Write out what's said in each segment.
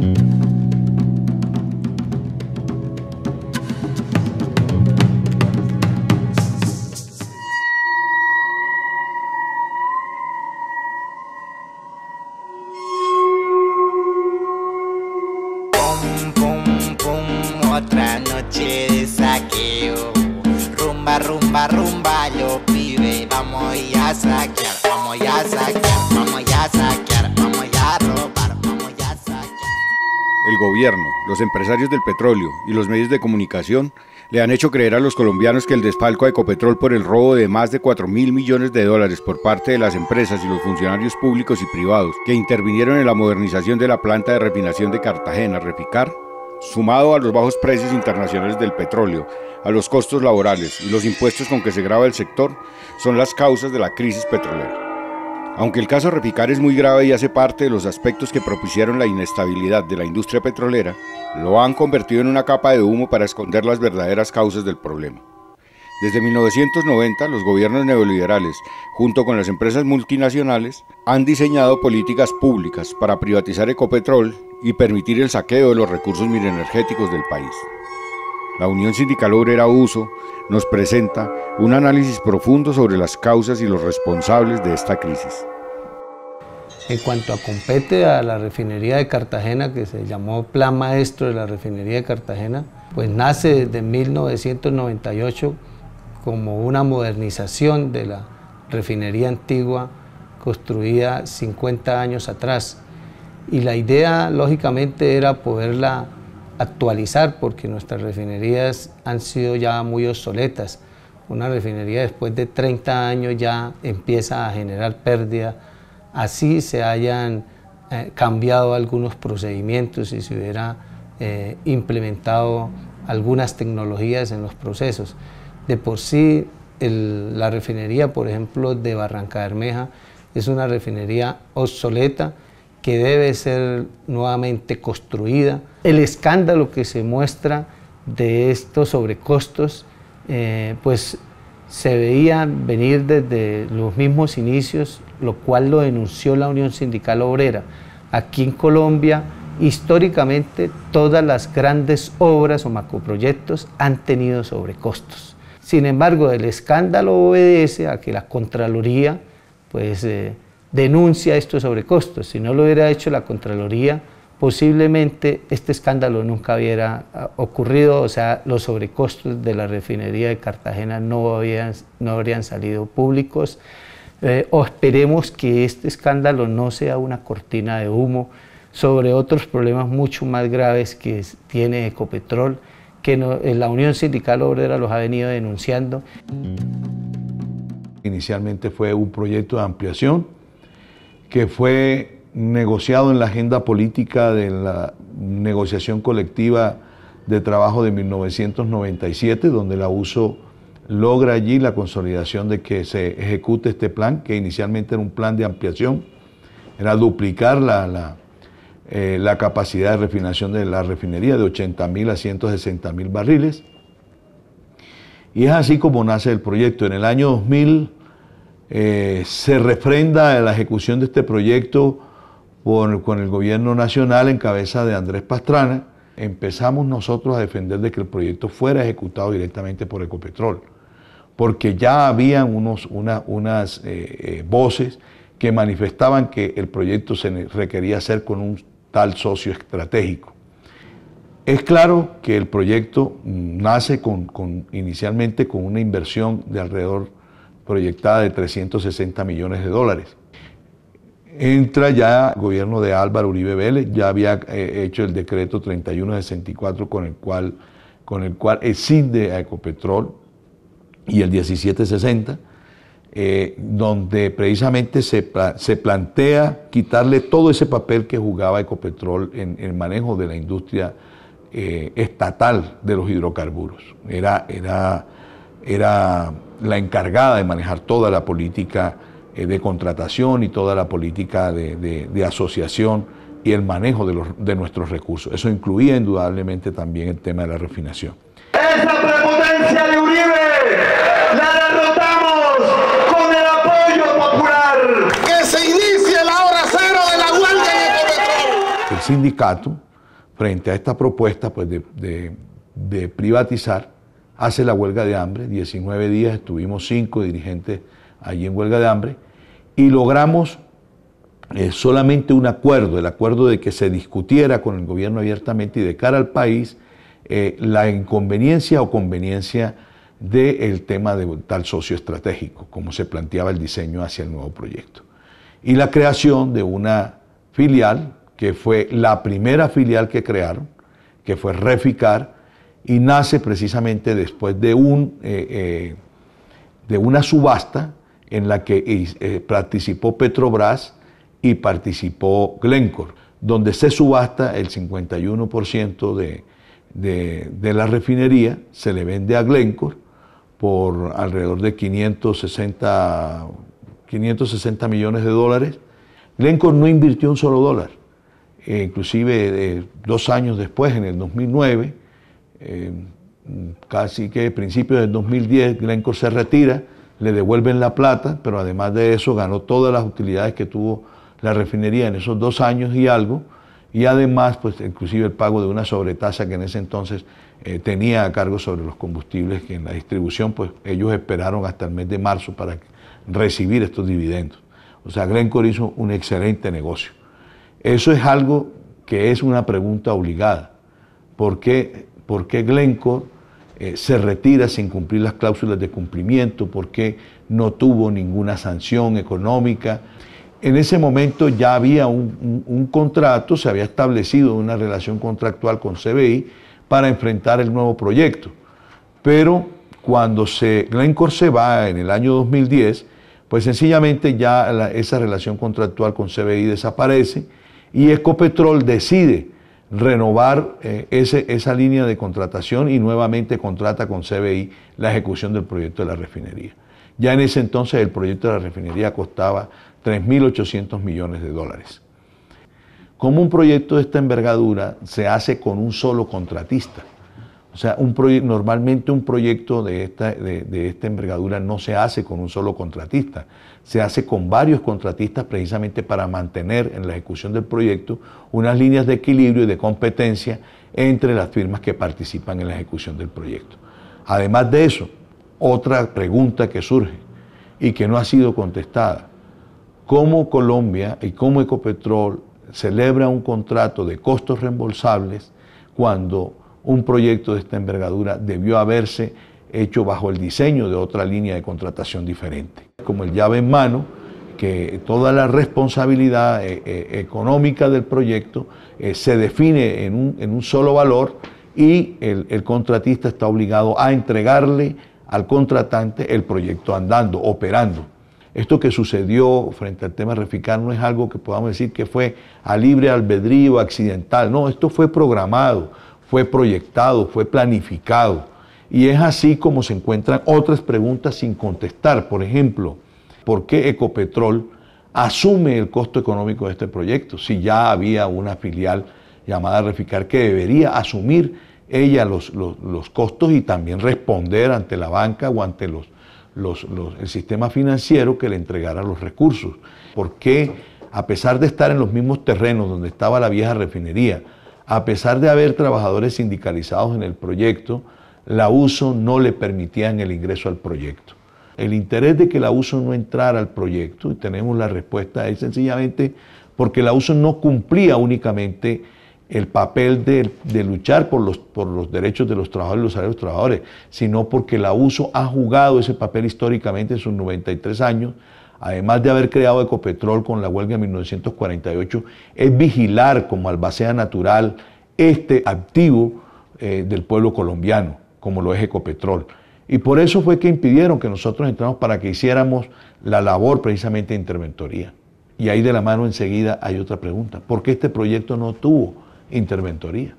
Thank you. los empresarios del petróleo y los medios de comunicación le han hecho creer a los colombianos que el desfalco a Ecopetrol por el robo de más de 4 mil millones de dólares por parte de las empresas y los funcionarios públicos y privados que intervinieron en la modernización de la planta de refinación de Cartagena, Repicar, sumado a los bajos precios internacionales del petróleo, a los costos laborales y los impuestos con que se graba el sector, son las causas de la crisis petrolera. Aunque el caso Repicar es muy grave y hace parte de los aspectos que propusieron la inestabilidad de la industria petrolera, lo han convertido en una capa de humo para esconder las verdaderas causas del problema. Desde 1990, los gobiernos neoliberales, junto con las empresas multinacionales, han diseñado políticas públicas para privatizar Ecopetrol y permitir el saqueo de los recursos mineroenergéticos del país la Unión Sindical Obrera Uso nos presenta un análisis profundo sobre las causas y los responsables de esta crisis. En cuanto a compete a la refinería de Cartagena, que se llamó Plan Maestro de la refinería de Cartagena, pues nace desde 1998 como una modernización de la refinería antigua construida 50 años atrás. Y la idea, lógicamente, era poderla actualizar porque nuestras refinerías han sido ya muy obsoletas. Una refinería después de 30 años ya empieza a generar pérdida. Así se hayan eh, cambiado algunos procedimientos y se hubiera eh, implementado algunas tecnologías en los procesos. De por sí, la refinería, por ejemplo, de Barranca Bermeja es una refinería obsoleta que debe ser nuevamente construida. El escándalo que se muestra de estos sobrecostos, eh, pues se veía venir desde los mismos inicios, lo cual lo denunció la Unión Sindical Obrera. Aquí en Colombia, históricamente, todas las grandes obras o macroproyectos han tenido sobrecostos. Sin embargo, el escándalo obedece a que la Contraloría, pues, eh, denuncia estos sobrecostos. Si no lo hubiera hecho la Contraloría, posiblemente este escándalo nunca hubiera ah, ocurrido, o sea, los sobrecostos de la refinería de Cartagena no, habían, no habrían salido públicos. Eh, o esperemos que este escándalo no sea una cortina de humo sobre otros problemas mucho más graves que tiene Ecopetrol, que eh, la Unión Sindical Obrera los ha venido denunciando. Inicialmente fue un proyecto de ampliación que fue negociado en la agenda política de la negociación colectiva de trabajo de 1997, donde la USO logra allí la consolidación de que se ejecute este plan, que inicialmente era un plan de ampliación, era duplicar la, eh, capacidad de refinación de la refinería de 80.000 a 160 mil barriles. Y es así como nace el proyecto. En el año 2000 eh, se refrenda la ejecución de este proyecto con el gobierno nacional en cabeza de Andrés Pastrana, empezamos nosotros a defender de que el proyecto fuera ejecutado directamente por Ecopetrol, porque ya habían unos, unas eh, eh, voces que manifestaban que el proyecto se requería hacer con un tal socio estratégico. Es claro que el proyecto mm, nace inicialmente con una inversión de alrededor proyectada de 360 millones de dólares. Entra ya el gobierno de Álvaro Uribe Vélez, ya había eh, hecho el decreto 3164 con el cual, con el cual exinde a Ecopetrol y el 1760, eh, donde precisamente se, se, plantea quitarle todo ese papel que jugaba Ecopetrol en, el manejo de la industria eh, estatal de los hidrocarburos. Era, era era la encargada de manejar toda la política eh, de contratación y toda la política de, asociación y el manejo de, nuestros recursos. Eso incluía indudablemente también el tema de la refinación. Esa prepotencia de Uribe la derrotamos con el apoyo popular. Que se inicie la hora cero de la huelga El sindicato, frente a esta propuesta pues, de, de privatizar, hace la huelga de hambre, 19 días estuvimos cinco dirigentes allí en huelga de hambre y logramos eh, solamente un acuerdo, el acuerdo de que se discutiera con el gobierno abiertamente y de cara al país eh, la inconveniencia o conveniencia del tema de tal socio estratégico, como se planteaba el diseño hacia el nuevo proyecto. Y la creación de una filial, que fue la primera filial que crearon, que fue Reficar, y nace precisamente después de, un, eh, eh, de una subasta en la que eh, participó Petrobras y participó Glencore, donde se subasta el 51% de, de, la refinería, se le vende a Glencore por alrededor de 560, 560 millones de dólares. Glencore no invirtió un solo dólar, inclusive dos años después, en el 2009, Em, casi que a principios del 2010 Glencore se retira, le devuelven la plata, pero además de eso ganó todas las utilidades que tuvo la refinería en esos dos años y algo, y además, pues inclusive el pago de una sobretasa que en ese entonces eh, tenía a cargo sobre los combustibles, que en la distribución, pues ellos esperaron hasta el mes de marzo para recibir estos dividendos. O sea, Glencore hizo un excelente negocio. Eso es algo que es una pregunta obligada. porque por qué Glencore eh, se retira sin cumplir las cláusulas de cumplimiento, por qué no tuvo ninguna sanción económica. En ese momento ya había un, contrato, se había establecido una relación contractual con CBI para enfrentar el nuevo proyecto. Pero cuando Glencore se va en el año 2010, pues sencillamente ya esa relación contractual con CBI desaparece y Ecopetrol decide renovar eh, esa línea de contratación y nuevamente contrata con CBI la ejecución del proyecto de la refinería. Ya en ese entonces el proyecto de la refinería costaba 3.800 millones de dólares. Como un proyecto de esta envergadura se hace con un solo contratista? O sea, un normalmente un proyecto de esta, de esta envergadura no se hace con un solo contratista, se hace con varios contratistas precisamente para mantener en la ejecución del proyecto unas líneas de equilibrio y de competencia entre las firmas que participan en la ejecución del proyecto. Además de eso, otra pregunta que surge y que no ha sido contestada, ¿cómo Colombia y cómo Ecopetrol celebra un contrato de costos reembolsables cuando un proyecto de esta envergadura debió haberse hecho bajo el diseño de otra línea de contratación diferente. Como el llave en mano, que toda la responsabilidad eh, eh, económica del proyecto eh, se define en un, solo valor y el, el contratista está obligado a entregarle al contratante el proyecto andando, operando. Esto que sucedió frente al tema Reficar no es algo que podamos decir que fue a libre albedrío, accidental. No, esto fue programado, fue proyectado, fue planificado. Y es así como se encuentran otras preguntas sin contestar. Por ejemplo, ¿por qué Ecopetrol asume el costo económico de este proyecto si ya había una filial llamada Reficar que debería asumir ella los, costos y también responder ante la banca o ante los, el sistema financiero que le entregara los recursos? ¿Por qué, a pesar de estar en los mismos terrenos donde estaba la vieja refinería, a pesar de haber trabajadores sindicalizados en el proyecto, la USO no le permitían el ingreso al proyecto. El interés de que la USO no entrara al proyecto, y tenemos la respuesta, es sencillamente porque la USO no cumplía únicamente el papel de, luchar por los, derechos de los trabajadores y los salarios de los trabajadores, sino porque la USO ha jugado ese papel históricamente en sus 93 años, además de haber creado Ecopetrol con la huelga de 1948, es vigilar como albacea natural este activo eh, del pueblo colombiano como lo es Ecopetrol. Y por eso fue que impidieron que nosotros entramos para que hiciéramos la labor precisamente de interventoría. Y ahí de la mano enseguida hay otra pregunta. ¿Por qué este proyecto no tuvo interventoría?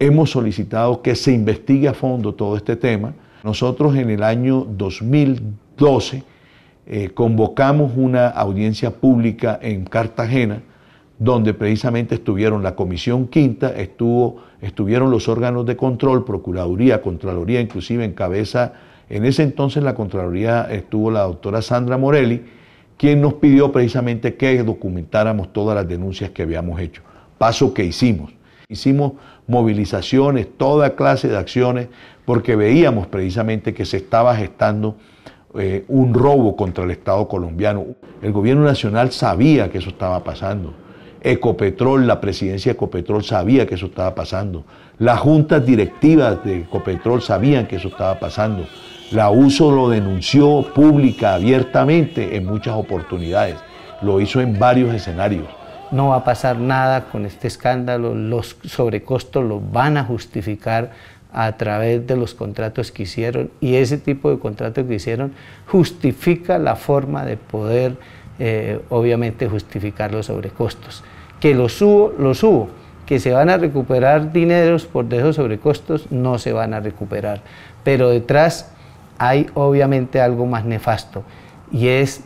Hemos solicitado que se investigue a fondo todo este tema. Nosotros en el año 2012 eh, convocamos una audiencia pública en Cartagena donde precisamente estuvieron la Comisión Quinta, estuvo, estuvieron los órganos de control, Procuraduría, Contraloría, inclusive en cabeza, en ese entonces la Contraloría estuvo la doctora Sandra Morelli, quien nos pidió precisamente que documentáramos todas las denuncias que habíamos hecho, paso que hicimos. Hicimos movilizaciones, toda clase de acciones, porque veíamos precisamente que se estaba gestando eh, un robo contra el Estado colombiano. El gobierno nacional sabía que eso estaba pasando Ecopetrol, la presidencia de Ecopetrol sabía que eso estaba pasando. Las juntas directivas de Ecopetrol sabían que eso estaba pasando. La USO lo denunció pública, abiertamente, en muchas oportunidades. Lo hizo en varios escenarios. No va a pasar nada con este escándalo. Los sobrecostos los van a justificar a través de los contratos que hicieron y ese tipo de contratos que hicieron justifica la forma de poder, eh, obviamente, justificar los sobrecostos que los subo, los subo, que se van a recuperar dineros por esos sobrecostos, no se van a recuperar. Pero detrás hay obviamente algo más nefasto y es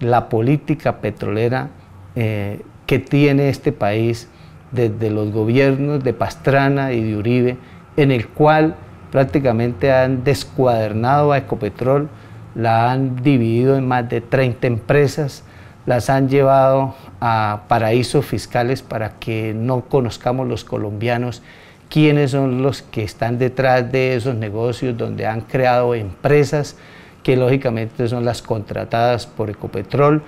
la política petrolera eh, que tiene este país desde los gobiernos de Pastrana y de Uribe, en el cual prácticamente han descuadernado a Ecopetrol, la han dividido en más de 30 empresas, las han llevado a paraísos fiscales para que no conozcamos los colombianos quiénes son los que están detrás de esos negocios donde han creado empresas que lógicamente son las contratadas por Ecopetrol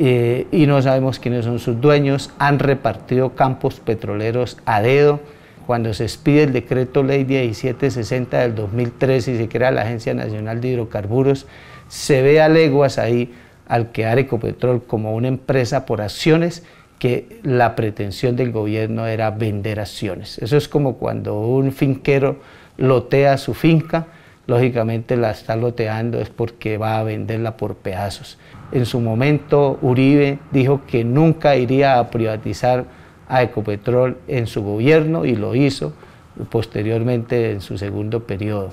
eh, y no sabemos quiénes son sus dueños, han repartido campos petroleros a dedo. Cuando se expide el decreto ley 1760 del 2013 y se crea la Agencia Nacional de Hidrocarburos, se ve a leguas ahí al quedar Ecopetrol como una empresa por acciones que la pretensión del gobierno era vender acciones. Eso es como cuando un finquero lotea su finca, lógicamente la está loteando es porque va a venderla por pedazos. En su momento Uribe dijo que nunca iría a privatizar a Ecopetrol en su gobierno y lo hizo posteriormente en su segundo periodo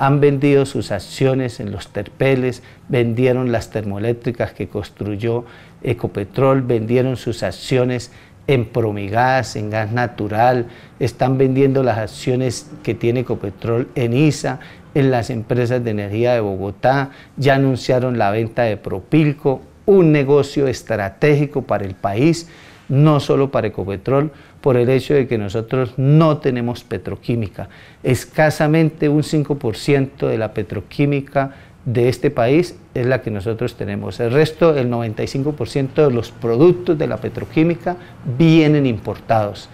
han vendido sus acciones en los terpeles, vendieron las termoeléctricas que construyó Ecopetrol, vendieron sus acciones en Promigas, en gas natural, están vendiendo las acciones que tiene Ecopetrol en ISA, en las empresas de energía de Bogotá, ya anunciaron la venta de Propilco, un negocio estratégico para el país no solo para Ecopetrol, por el hecho de que nosotros no tenemos petroquímica. Escasamente un 5% de la petroquímica de este país es la que nosotros tenemos. El resto, el 95% de los productos de la petroquímica vienen importados.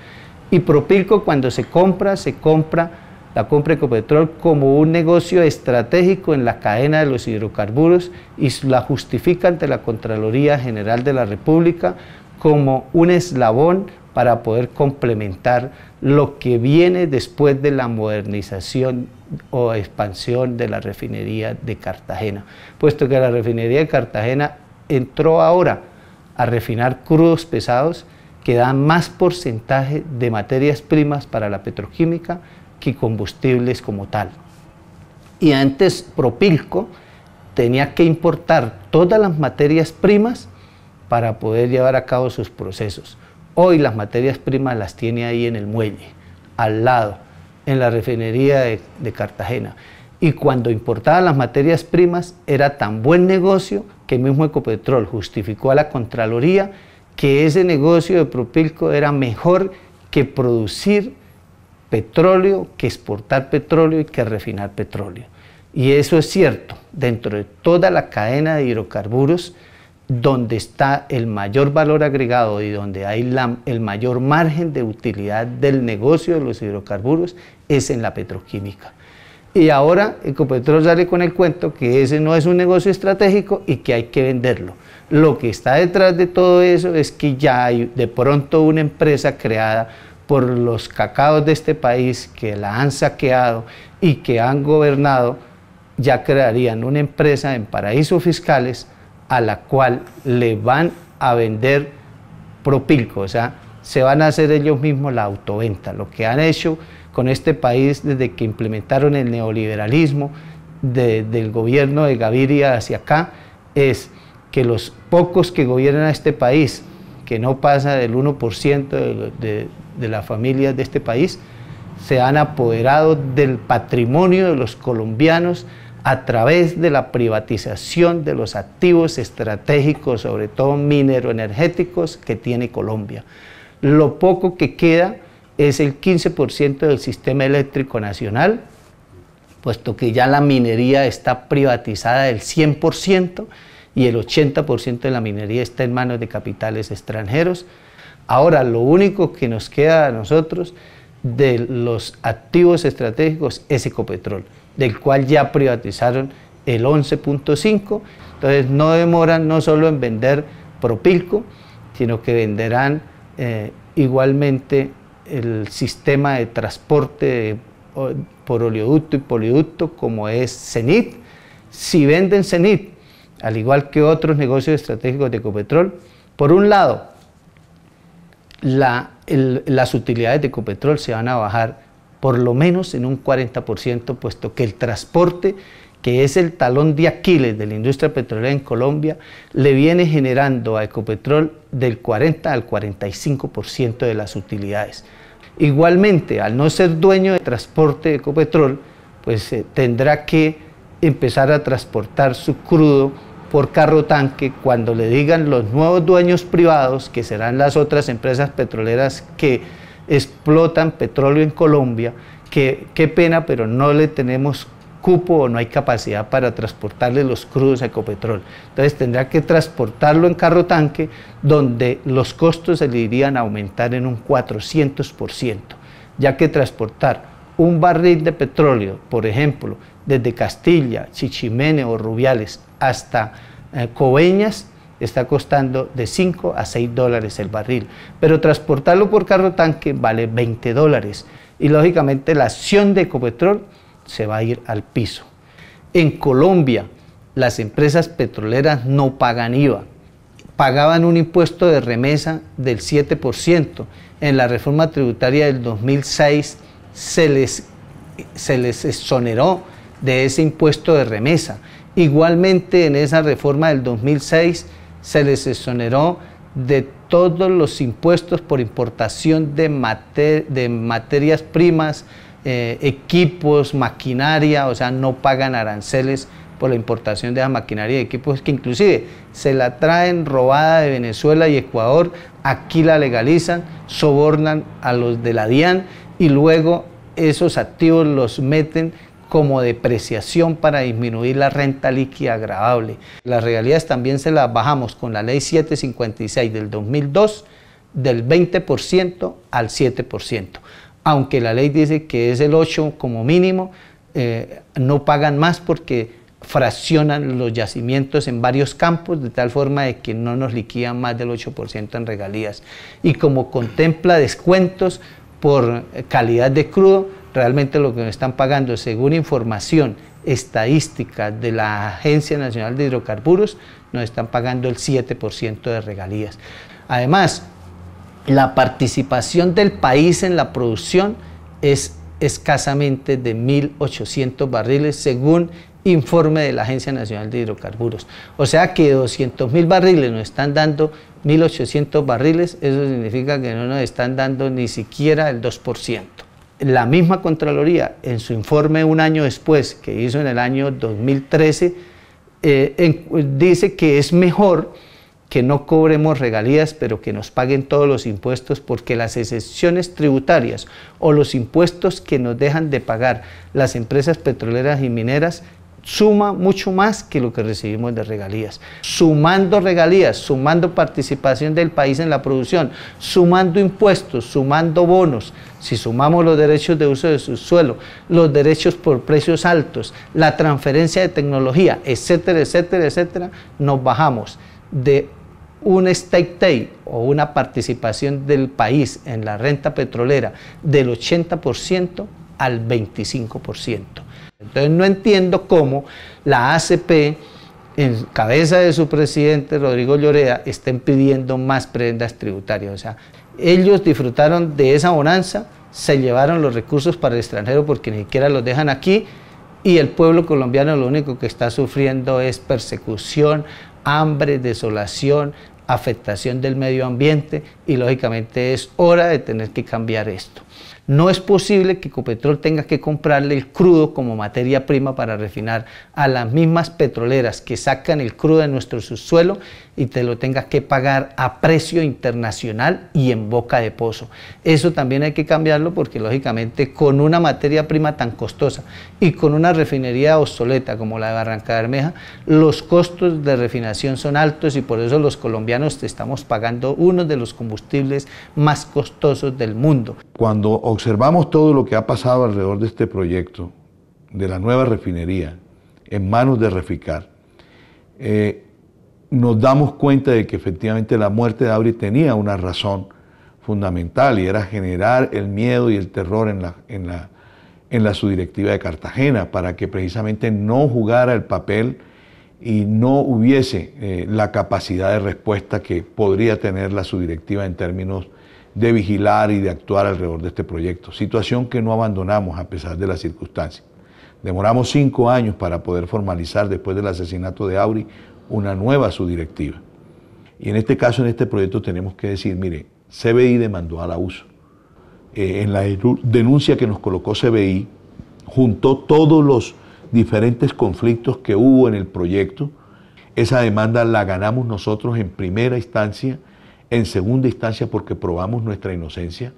Y Propilco cuando se compra, se compra la compra Ecopetrol como un negocio estratégico en la cadena de los hidrocarburos y la justifica ante la Contraloría General de la República como un eslabón para poder complementar lo que viene después de la modernización o expansión de la refinería de Cartagena, puesto que la refinería de Cartagena entró ahora a refinar crudos pesados que dan más porcentaje de materias primas para la petroquímica que combustibles como tal. Y antes Propilco tenía que importar todas las materias primas para poder llevar a cabo sus procesos. Hoy las materias primas las tiene ahí en el muelle, al lado, en la refinería de, Cartagena. Y cuando importaba las materias primas era tan buen negocio que mismo Ecopetrol justificó a la Contraloría que ese negocio de Propilco era mejor que producir petróleo, que exportar petróleo y que refinar petróleo. Y eso es cierto, dentro de toda la cadena de hidrocarburos, donde está el mayor valor agregado y donde hay el mayor margen de utilidad del negocio de los hidrocarburos es en la petroquímica. Y ahora Ecopetrol sale con el cuento que ese no es un negocio estratégico y que hay que venderlo. Lo que está detrás de todo eso es que ya hay de pronto una empresa creada por los cacaos de este país que la han saqueado y que han gobernado, ya crearían una empresa en paraísos fiscales a la cual le van a vender propilco, o sea, se van a hacer ellos mismos la autoventa. Lo que han hecho con este país desde que implementaron el neoliberalismo del gobierno de Gaviria hacia acá es que los pocos que gobiernan a este país, que no pasa del 1% de, de las familias de este país, se han apoderado del patrimonio de los colombianos, a través de la privatización de los activos estratégicos, sobre todo mineroenergéticos, que tiene Colombia. Lo poco que queda es el 15% del sistema eléctrico nacional, puesto que ya la minería está privatizada del 100% y el 80% de la minería está en manos de capitales extranjeros. Ahora, lo único que nos queda a nosotros de los activos estratégicos es Ecopetrol del cual ya privatizaron el 11.5. Entonces no demoran no solo en vender Propilco, sino que venderán eh, igualmente el sistema de transporte por oleoducto y poliducto como es CENIT. Si venden CENIT, al igual que otros negocios estratégicos de Ecopetrol, por un lado, las utilidades de Ecopetrol se van a bajar por lo menos en un 40%, puesto que el transporte, que es el talón de Aquiles de la industria petrolera en Colombia, le viene generando a Ecopetrol del 40 al 45% de las utilidades. Igualmente, al no ser dueño de transporte de Ecopetrol, pues eh, tendrá que empezar a transportar su crudo por carro tanque cuando le digan los nuevos dueños privados, que serán las otras empresas petroleras que explotan petróleo en Colombia, que qué pena, pero no le tenemos cupo o no hay capacidad para transportarle los crudos a Ecopetrol. Entonces tendrá que transportarlo en carro tanque, donde los costos se le irían a aumentar en un 400%, ya que transportar un barril de petróleo, por ejemplo, desde Castilla, Chichimene o Rubiales hasta Cobeñas. Eh, Coveñas, está costando de 5 a 6 dólares el barril, pero transportarlo por carro tanque vale 20 dólares y lógicamente la acción de Ecopetrol se va a ir al piso. En Colombia las empresas petroleras no pagan IVA, pagaban un impuesto de remesa del 7%. En la reforma tributaria del 2006 se les, se les exoneró de ese impuesto de remesa. Igualmente en esa reforma del 2006 se les exoneró de todos los impuestos por importación de, de materias primas, eh, equipos, maquinaria, o sea, no pagan aranceles por la importación de esa maquinaria y equipos que inclusive se la traen robada de Venezuela y Ecuador, aquí la legalizan, sobornan a los de la DIAN y luego esos activos los meten como depreciación para disminuir la renta líquida agravable. Las regalías también se las bajamos con la ley 756 del 2002 del 20% al 7%. Aunque la ley dice que es el 8% como mínimo, eh, no pagan más porque fraccionan los yacimientos en varios campos de tal forma de que no nos liquidan más del 8% en regalías. Y como contempla descuentos por calidad de crudo, realmente lo que nos están pagando, según información estadística de la Agencia Nacional de Hidrocarburos, nos están pagando el 7% de regalías. Además, la participación del país en la producción es escasamente de 1.800 barriles según informe de la Agencia Nacional de Hidrocarburos. O sea que 200.000 barriles nos están dando 1.800 barriles, eso significa que no nos están dando ni siquiera el 2% la misma Contraloría, en su informe un año después, que hizo en el año 2013, eh, dice que es mejor que no cobremos regalías, pero que nos paguen todos los impuestos, porque las excepciones tributarias o los impuestos que nos dejan de pagar las empresas petroleras y mineras suma mucho más que lo que recibimos de regalías. Sumando regalías, sumando participación del país en la producción, sumando impuestos, sumando bonos, si sumamos los derechos de uso de su suelo, los derechos por precios altos, la transferencia de tecnología, etcétera, etcétera, etcétera, nos bajamos de un stake take o una participación del país en la renta petrolera del 80% al 25%. Entonces no entiendo cómo la ACP, en cabeza de su presidente Rodrigo Llorea, estén pidiendo más prendas tributarias. O sea, ellos disfrutaron de esa bonanza, se llevaron los recursos para el extranjero porque ni siquiera los dejan aquí y el pueblo colombiano lo único que está sufriendo es persecución, hambre, desolación, afectación del medio ambiente y lógicamente es hora de tener que cambiar esto. No es posible que Copetrol tenga que comprarle el crudo como materia prima para refinar a las mismas petroleras que sacan el crudo de nuestro subsuelo y te lo tenga que pagar a precio internacional y en boca de pozo. Eso también hay que cambiarlo porque lógicamente con una materia prima tan costosa y con una refinería obsoleta como la de Barranca Bermeja, los costos de refinación son altos y por eso los colombianos te estamos pagando uno de los combustibles más costosos del mundo observamos todo lo que ha pasado alrededor de este proyecto, de la nueva refinería, en manos de Reficar, eh, nos damos cuenta de que efectivamente la muerte de Abril tenía una razón fundamental y era generar el miedo y el terror en la, subdirectiva de Cartagena para que precisamente no jugara el papel y no hubiese eh, la capacidad de respuesta que podría tener la subdirectiva en términos de vigilar y de actuar alrededor de este proyecto, situación que no abandonamos a pesar de las circunstancias. Demoramos cinco años para poder formalizar, después del asesinato de Auri, una nueva subdirectiva. Y en este caso, en este proyecto, tenemos que decir, mire, CBI demandó a la USO. Eh, en la denuncia que nos colocó CBI, juntó todos los diferentes conflictos que hubo en el proyecto. Esa demanda la ganamos nosotros en primera instancia en segunda instancia porque probamos nuestra inocencia.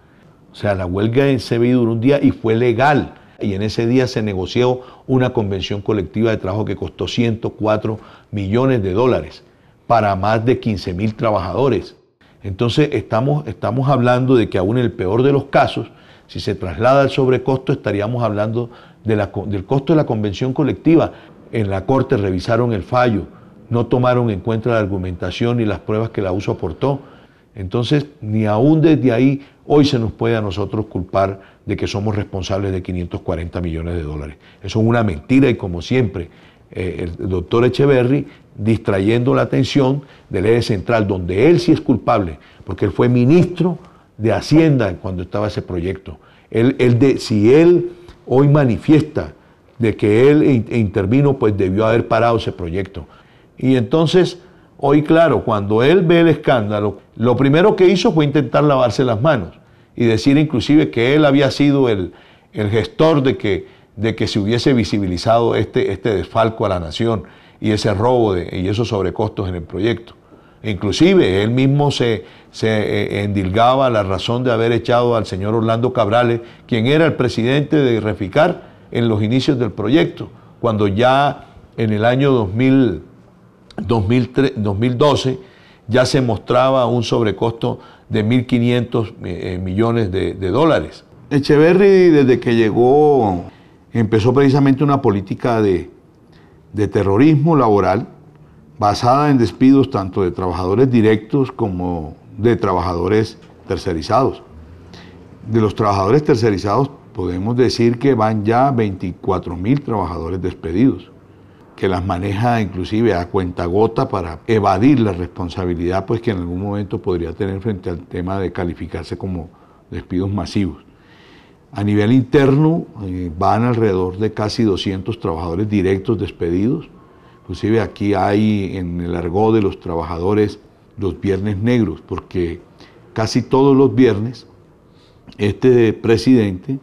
O sea, la huelga en CBI duró un día y fue legal. Y en ese día se negoció una convención colectiva de trabajo que costó 104 millones de dólares para más de 15 mil trabajadores. Entonces estamos, estamos hablando de que aún en el peor de los casos, si se traslada el sobrecosto, estaríamos hablando del costo de la convención colectiva. En la Corte revisaron el fallo, no tomaron en cuenta la argumentación y las pruebas que la uso aportó entonces, ni aún desde ahí hoy se nos puede a nosotros culpar de que somos responsables de 540 millones de dólares. Eso es una mentira y como siempre, eh, el doctor Echeverry distrayendo la atención del ley central, donde él sí es culpable, porque él fue ministro de Hacienda cuando estaba ese proyecto. Él, de, si él hoy manifiesta de que él e intervino, pues debió haber parado ese proyecto. Y entonces Hoy, claro, cuando él ve el escándalo, lo primero que hizo fue intentar lavarse las manos y decir inclusive que él había sido el, gestor de que, se hubiese visibilizado este, este, desfalco a la nación y ese robo y esos sobrecostos en el proyecto. Inclusive él mismo se, se eh, endilgaba la razón de haber echado al señor Orlando Cabrales, quien era el presidente de Reficar en los inicios del proyecto, cuando ya en el año 2000, 2003, 2012 ya se mostraba un sobrecosto de 1.500 eh, eh, millones de, dólares. Echeverry desde que llegó empezó precisamente una política de, de, terrorismo laboral basada en despidos tanto de trabajadores directos como de trabajadores tercerizados. De los trabajadores tercerizados podemos decir que van ya 24.000 trabajadores despedidos que las maneja inclusive a cuenta gota para evadir la responsabilidad pues que en algún momento podría tener frente al tema de calificarse como despidos masivos. A nivel interno eh, van alrededor de casi 200 trabajadores directos despedidos. Inclusive aquí hay en el argot de los trabajadores los viernes negros, porque casi todos los viernes este presidente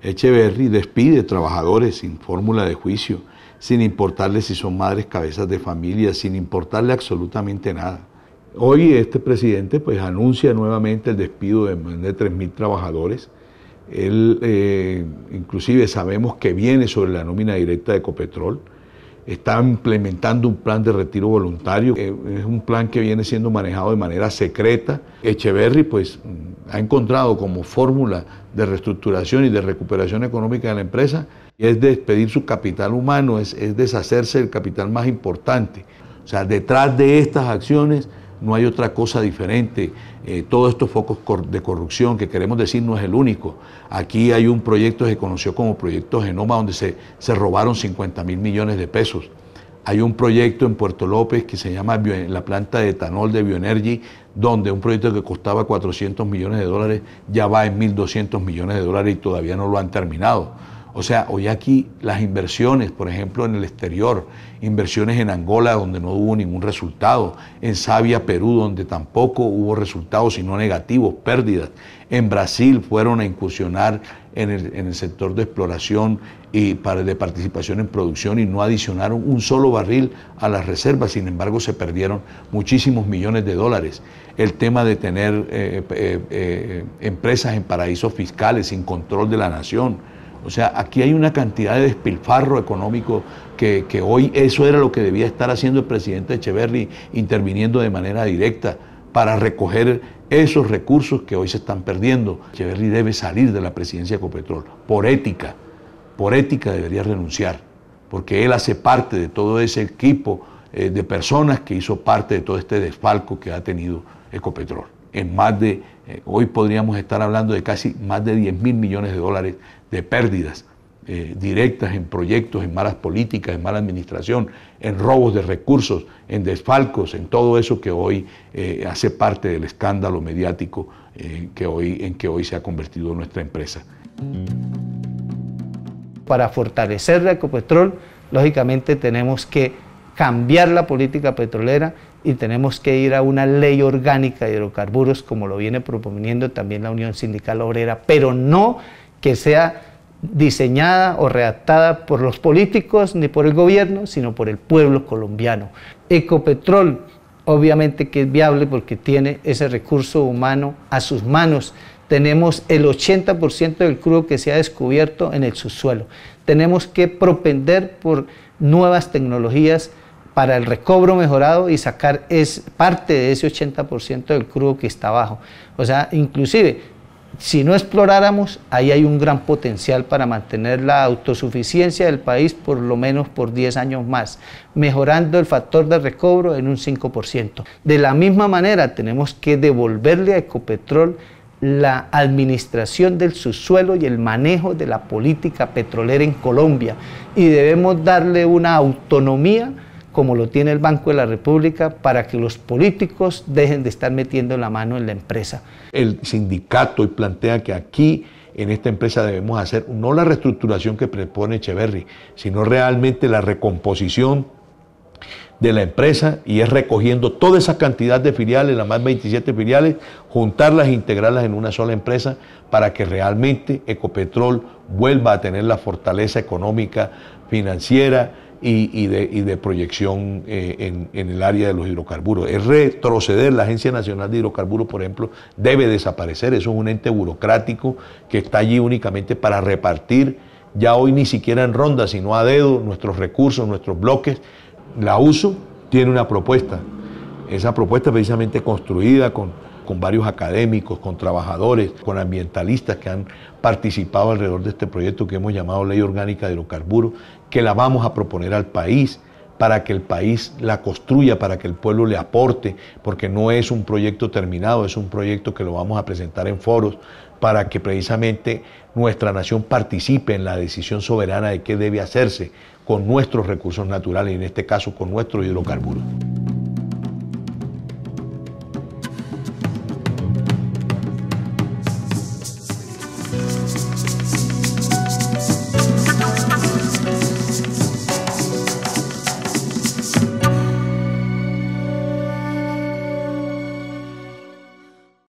Echeverry despide trabajadores sin fórmula de juicio sin importarle si son madres cabezas de familia, sin importarle absolutamente nada. Hoy este presidente pues anuncia nuevamente el despido de más de 3.000 trabajadores. Él, eh, inclusive sabemos que viene sobre la nómina directa de Ecopetrol. Está implementando un plan de retiro voluntario. Eh, es un plan que viene siendo manejado de manera secreta. Echeverry pues mm, ha encontrado como fórmula de reestructuración y de recuperación económica de la empresa es despedir su capital humano, es, deshacerse del capital más importante. O sea, detrás de estas acciones no hay otra cosa diferente. Eh, todos estos focos de corrupción que queremos decir no es el único. Aquí hay un proyecto que se conoció como Proyecto Genoma, donde se, se robaron 50 mil millones de pesos. Hay un proyecto en Puerto López que se llama la planta de etanol de Bioenergy, donde un proyecto que costaba 400 millones de dólares ya va en 1.200 millones de dólares y todavía no lo han terminado. O sea, hoy aquí las inversiones, por ejemplo, en el exterior, inversiones en Angola donde no hubo ningún resultado, en Sabia, Perú, donde tampoco hubo resultados, sino negativos, pérdidas, en Brasil fueron a incursionar en el, sector de exploración y de participación en producción y no adicionaron un solo barril a las reservas, sin embargo se perdieron muchísimos millones de dólares. El tema de tener eh, eh, eh, empresas en paraísos fiscales sin control de la nación. O sea, aquí hay una cantidad de despilfarro económico que, que hoy eso era lo que debía estar haciendo el presidente Echeverry, interviniendo de manera directa para recoger esos recursos que hoy se están perdiendo. Echeverry debe salir de la presidencia de Ecopetrol, por ética, por ética debería renunciar, porque él hace parte de todo ese equipo eh, de personas que hizo parte de todo este desfalco que ha tenido Ecopetrol. En más de, eh, hoy podríamos estar hablando de casi más de 10 mil millones de dólares de pérdidas eh, directas en proyectos, en malas políticas, en mala administración, en robos de recursos, en desfalcos, en todo eso que hoy eh, hace parte del escándalo mediático eh, que hoy, en que hoy se ha convertido nuestra empresa. Para fortalecer la Ecopetrol, lógicamente tenemos que cambiar la política petrolera y tenemos que ir a una ley orgánica de hidrocarburos como lo viene proponiendo también la Unión Sindical Obrera, pero no que sea diseñada o redactada por los políticos ni por el gobierno, sino por el pueblo colombiano. Ecopetrol, obviamente que es viable porque tiene ese recurso humano a sus manos. Tenemos el 80% del crudo que se ha descubierto en el subsuelo. Tenemos que propender por nuevas tecnologías para el recobro mejorado y sacar es parte de ese 80% del crudo que está abajo. O sea, inclusive si no exploráramos, ahí hay un gran potencial para mantener la autosuficiencia del país por lo menos por 10 años más, mejorando el factor de recobro en un 5%. De la misma manera, tenemos que devolverle a Ecopetrol la administración del subsuelo y el manejo de la política petrolera en Colombia y debemos darle una autonomía como lo tiene el Banco de la República, para que los políticos dejen de estar metiendo la mano en la empresa. El sindicato plantea que aquí, en esta empresa, debemos hacer no la reestructuración que propone Echeverry, sino realmente la recomposición de la empresa y es recogiendo toda esa cantidad de filiales, las más 27 filiales, juntarlas e integrarlas en una sola empresa para que realmente Ecopetrol vuelva a tener la fortaleza económica, financiera, y, de, proyección eh, en, el área de los hidrocarburos. Es retroceder. La Agencia Nacional de Hidrocarburos, por ejemplo, debe desaparecer. Eso es un ente burocrático que está allí únicamente para repartir, ya hoy ni siquiera en ronda, sino a dedo, nuestros recursos, nuestros bloques. La USO tiene una propuesta. Esa propuesta precisamente construida con varios académicos, con trabajadores, con ambientalistas que han participado alrededor de este proyecto que hemos llamado Ley Orgánica de Hidrocarburos, que la vamos a proponer al país para que el país la construya, para que el pueblo le aporte, porque no es un proyecto terminado, es un proyecto que lo vamos a presentar en foros para que precisamente nuestra nación participe en la decisión soberana de qué debe hacerse con nuestros recursos naturales, y en este caso con nuestro hidrocarburos.